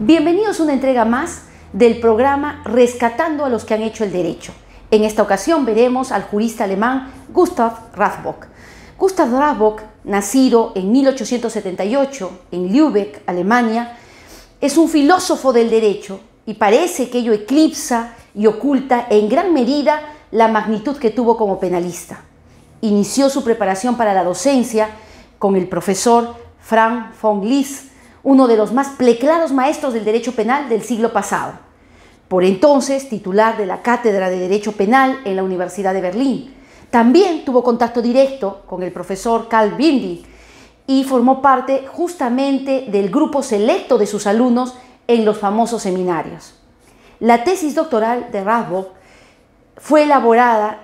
Bienvenidos a una entrega más del programa Rescatando a los que han hecho el derecho. En esta ocasión veremos al jurista alemán Gustav Rathbock. Gustav Rathbock, nacido en 1878 en Lübeck, Alemania, es un filósofo del derecho y parece que ello eclipsa y oculta en gran medida la magnitud que tuvo como penalista. Inició su preparación para la docencia con el profesor Frank von Liszt uno de los más pleclados maestros del derecho penal del siglo pasado. Por entonces, titular de la Cátedra de Derecho Penal en la Universidad de Berlín. También tuvo contacto directo con el profesor Carl Bindi y formó parte justamente del grupo selecto de sus alumnos en los famosos seminarios. La tesis doctoral de Rasbock fue elaborada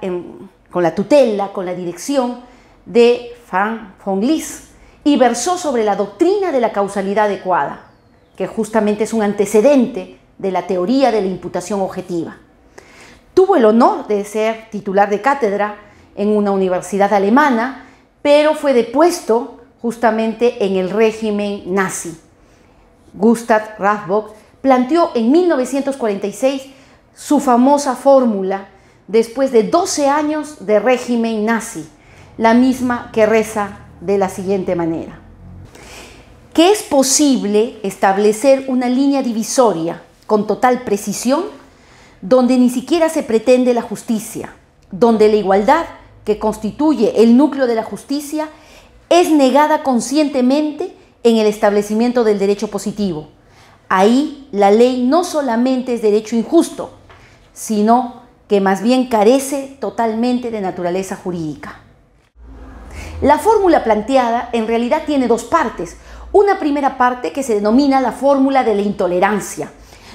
con la tutela, con la dirección de Frank von Liszt, y versó sobre la doctrina de la causalidad adecuada, que justamente es un antecedente de la teoría de la imputación objetiva. Tuvo el honor de ser titular de cátedra en una universidad alemana, pero fue depuesto justamente en el régimen nazi. Gustav Rathbog planteó en 1946 su famosa fórmula después de 12 años de régimen nazi, la misma que reza de la siguiente manera. Que es posible establecer una línea divisoria con total precisión donde ni siquiera se pretende la justicia, donde la igualdad que constituye el núcleo de la justicia es negada conscientemente en el establecimiento del derecho positivo. Ahí la ley no solamente es derecho injusto, sino que más bien carece totalmente de naturaleza jurídica. La fórmula planteada en realidad tiene dos partes. Una primera parte que se denomina la fórmula de la intolerancia,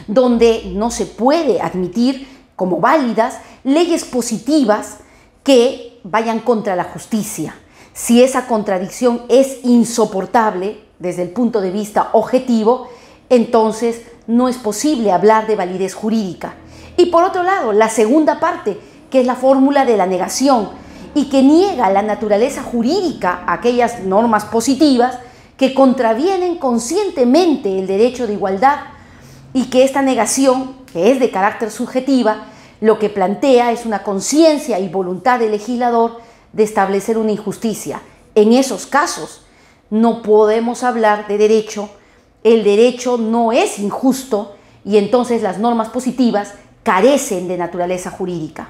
donde no se puede admitir como válidas leyes positivas que vayan contra la justicia. Si esa contradicción es insoportable desde el punto de vista objetivo, entonces no es posible hablar de validez jurídica. Y por otro lado, la segunda parte, que es la fórmula de la negación, y que niega la naturaleza jurídica a aquellas normas positivas que contravienen conscientemente el derecho de igualdad y que esta negación, que es de carácter subjetiva, lo que plantea es una conciencia y voluntad del legislador de establecer una injusticia. En esos casos no podemos hablar de derecho, el derecho no es injusto y entonces las normas positivas carecen de naturaleza jurídica.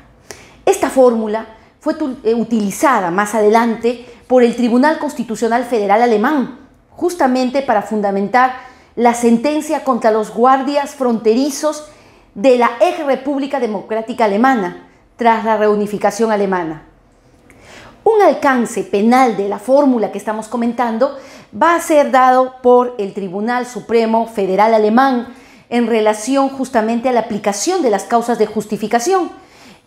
Esta fórmula fue eh, utilizada más adelante por el Tribunal Constitucional Federal Alemán, justamente para fundamentar la sentencia contra los guardias fronterizos de la ex República Democrática Alemana tras la reunificación alemana. Un alcance penal de la fórmula que estamos comentando va a ser dado por el Tribunal Supremo Federal Alemán en relación justamente a la aplicación de las causas de justificación.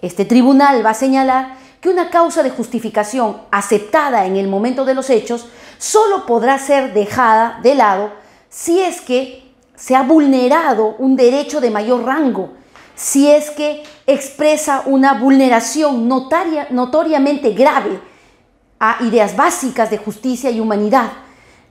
Este tribunal va a señalar una causa de justificación aceptada en el momento de los hechos solo podrá ser dejada de lado si es que se ha vulnerado un derecho de mayor rango, si es que expresa una vulneración notoriamente grave a ideas básicas de justicia y humanidad,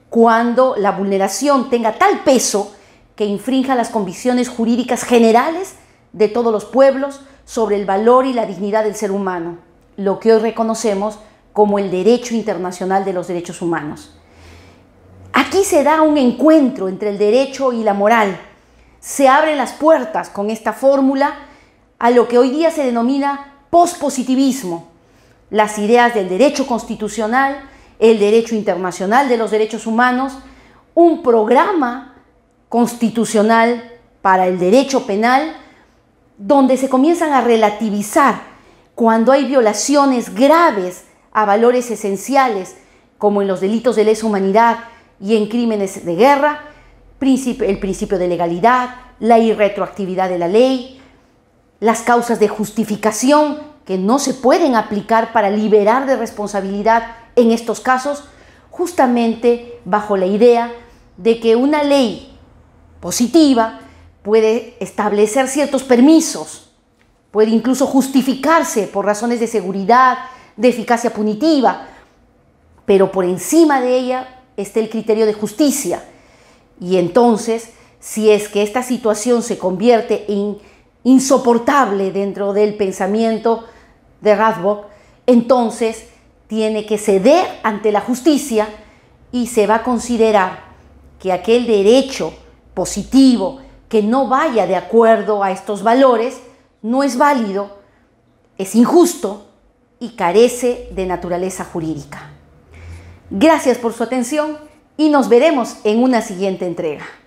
cuando la vulneración tenga tal peso que infrinja las convicciones jurídicas generales de todos los pueblos sobre el valor y la dignidad del ser humano lo que hoy reconocemos como el derecho internacional de los derechos humanos. Aquí se da un encuentro entre el derecho y la moral. Se abren las puertas con esta fórmula a lo que hoy día se denomina pospositivismo, las ideas del derecho constitucional, el derecho internacional de los derechos humanos, un programa constitucional para el derecho penal, donde se comienzan a relativizar cuando hay violaciones graves a valores esenciales, como en los delitos de lesa humanidad y en crímenes de guerra, el principio de legalidad, la irretroactividad de la ley, las causas de justificación que no se pueden aplicar para liberar de responsabilidad en estos casos, justamente bajo la idea de que una ley positiva puede establecer ciertos permisos Puede incluso justificarse por razones de seguridad, de eficacia punitiva, pero por encima de ella está el criterio de justicia. Y entonces, si es que esta situación se convierte en insoportable dentro del pensamiento de Radbock, entonces tiene que ceder ante la justicia y se va a considerar que aquel derecho positivo que no vaya de acuerdo a estos valores no es válido, es injusto y carece de naturaleza jurídica. Gracias por su atención y nos veremos en una siguiente entrega.